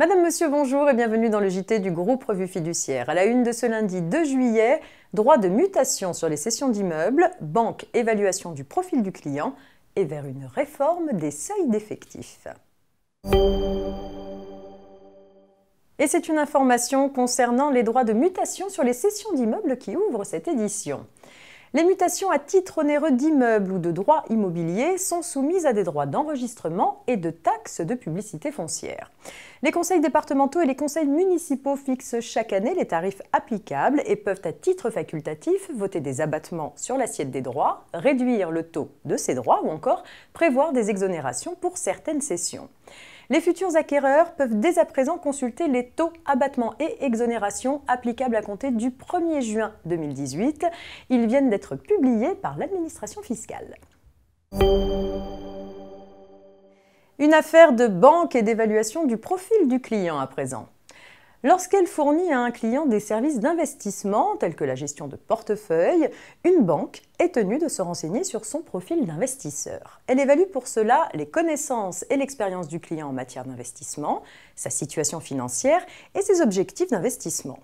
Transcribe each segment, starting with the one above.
Madame, Monsieur, bonjour et bienvenue dans le JT du groupe Revue Fiduciaire. À la une de ce lundi 2 juillet, droit de mutation sur les sessions d'immeubles, banque évaluation du profil du client et vers une réforme des seuils d'effectifs. Et c'est une information concernant les droits de mutation sur les sessions d'immeubles qui ouvre cette édition. Les mutations à titre onéreux d'immeubles ou de droits immobiliers sont soumises à des droits d'enregistrement et de taxes de publicité foncière. Les conseils départementaux et les conseils municipaux fixent chaque année les tarifs applicables et peuvent à titre facultatif voter des abattements sur l'assiette des droits, réduire le taux de ces droits ou encore prévoir des exonérations pour certaines sessions. Les futurs acquéreurs peuvent dès à présent consulter les taux, abattement et exonération applicables à compter du 1er juin 2018. Ils viennent d'être publiés par l'administration fiscale. Une affaire de banque et d'évaluation du profil du client à présent. Lorsqu'elle fournit à un client des services d'investissement, tels que la gestion de portefeuille, une banque est tenue de se renseigner sur son profil d'investisseur. Elle évalue pour cela les connaissances et l'expérience du client en matière d'investissement, sa situation financière et ses objectifs d'investissement.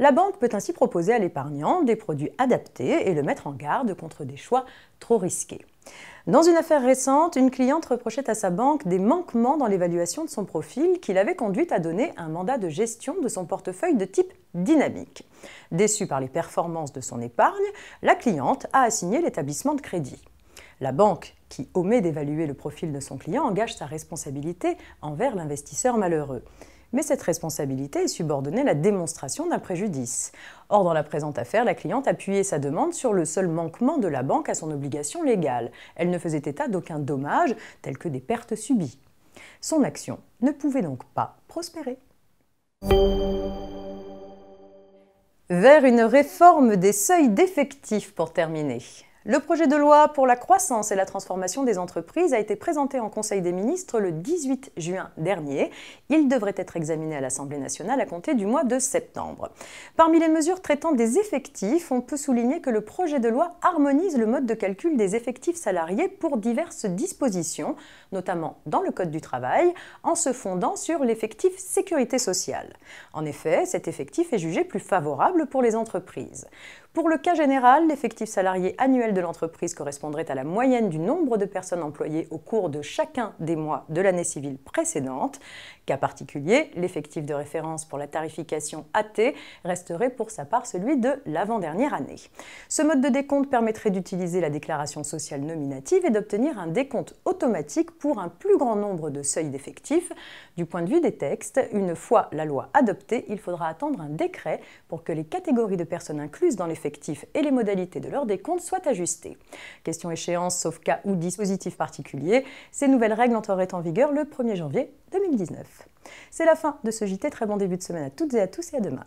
La banque peut ainsi proposer à l'épargnant des produits adaptés et le mettre en garde contre des choix trop risqués. Dans une affaire récente, une cliente reprochait à sa banque des manquements dans l'évaluation de son profil qui l'avait conduite à donner un mandat de gestion de son portefeuille de type dynamique. Déçue par les performances de son épargne, la cliente a assigné l'établissement de crédit. La banque, qui omet d'évaluer le profil de son client, engage sa responsabilité envers l'investisseur malheureux mais cette responsabilité est subordonnée à la démonstration d'un préjudice. Or, dans la présente affaire, la cliente appuyait sa demande sur le seul manquement de la banque à son obligation légale. Elle ne faisait état d'aucun dommage, tel que des pertes subies. Son action ne pouvait donc pas prospérer. Vers une réforme des seuils d'effectifs pour terminer. Le projet de loi pour la croissance et la transformation des entreprises a été présenté en Conseil des ministres le 18 juin dernier. Il devrait être examiné à l'Assemblée nationale à compter du mois de septembre. Parmi les mesures traitant des effectifs, on peut souligner que le projet de loi harmonise le mode de calcul des effectifs salariés pour diverses dispositions, notamment dans le Code du travail, en se fondant sur l'effectif sécurité sociale. En effet, cet effectif est jugé plus favorable pour les entreprises. Pour le cas général, l'effectif salarié annuel de l'entreprise correspondrait à la moyenne du nombre de personnes employées au cours de chacun des mois de l'année civile précédente. Cas particulier, l'effectif de référence pour la tarification AT resterait pour sa part celui de l'avant-dernière année. Ce mode de décompte permettrait d'utiliser la déclaration sociale nominative et d'obtenir un décompte automatique pour un plus grand nombre de seuils d'effectifs. Du point de vue des textes, une fois la loi adoptée, il faudra attendre un décret pour que les catégories de personnes incluses dans l'effectif et les modalités de leur décompte soient ajustées Question échéance, sauf cas ou dispositif particulier, ces nouvelles règles entreraient en vigueur le 1er janvier 2019. C'est la fin de ce JT, très bon début de semaine à toutes et à tous et à demain.